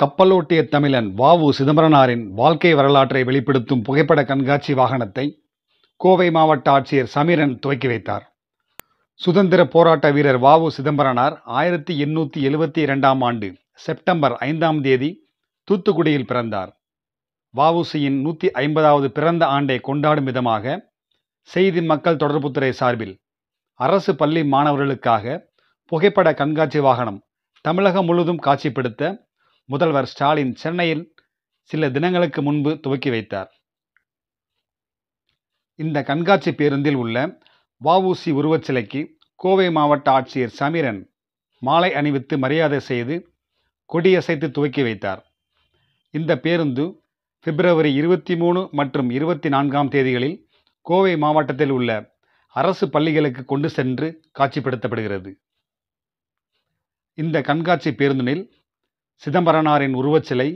கப்பலோட்டிய தமிழன் வாவு சிதம்பரனாரின் வாழ்க்கை வரலாற்றை வெளிப்படுத்தும் புகைப்பட கண்காட்சி வாகனத்தை கோவை மாவட்ட ஆட்சியர் சமீரன் துவக்கி வைத்தார் சுதந்திர போராட்ட வீரர் வாவு சிதம்பரனார் ஆயிரத்தி எண்ணூற்றி எழுபத்தி இரண்டாம் ஆண்டு செப்டம்பர் ஐந்தாம் தேதி தூத்துக்குடியில் பிறந்தார் வவுசியின் நூற்றி ஐம்பதாவது பிறந்த ஆண்டை கொண்டாடும் விதமாக செய்தி மக்கள் தொடர்புத்துறை சார்பில் அரசு பள்ளி மாணவர்களுக்காக புகைப்பட கண்காட்சி வாகனம் தமிழகம் முழுவதும் காட்சிப்படுத்த முதல்வர் ஸ்டாலின் சென்னையில் சில தினங்களுக்கு முன்பு துவக்கி வைத்தார் இந்த கண்காட்சி பேருந்தில் உள்ள வஉசி உருவச்சிலைக்கு கோவை மாவட்ட ஆட்சியர் சமீரன் மாலை அணிவித்து மரியாதை செய்து கொடியசைத்து துவக்கி வைத்தார் இந்த பேருந்து பிப்ரவரி இருபத்தி மூணு மற்றும் இருபத்தி நான்காம் தேதிகளில் கோவை மாவட்டத்தில் உள்ள அரசு பள்ளிகளுக்கு கொண்டு சென்று காட்சிப்படுத்தப்படுகிறது இந்த கண்காட்சி பேருந்தினில் சிதம்பரனாரின் உருவச்சிலை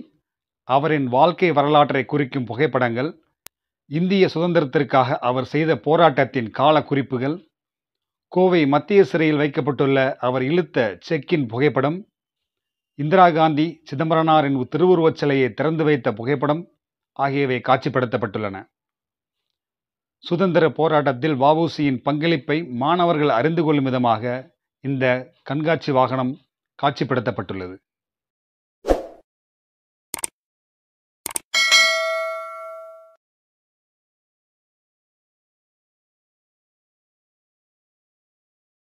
அவரின் வாழ்க்கை வரலாற்றை குறிக்கும் புகைப்படங்கள் இந்திய சுதந்திரத்திற்காக அவர் செய்த போராட்டத்தின் கால குறிப்புகள் கோவை மத்திய சிறையில் வைக்கப்பட்டுள்ள அவர் இழுத்த செக்கின் புகைப்படம் இந்திரா காந்தி சிதம்பரனாரின் திருவுருவச் சிலையை திறந்து வைத்த புகைப்படம் ஆகியவை காட்சிப்படுத்தப்பட்டுள்ளன சுதந்திர போராட்டத்தில் வவுசியின் பங்களிப்பை மாணவர்கள் அறிந்து கொள்ளும் விதமாக இந்த கண்காட்சி வாகனம் காட்சிப்படுத்தப்பட்டுள்ளது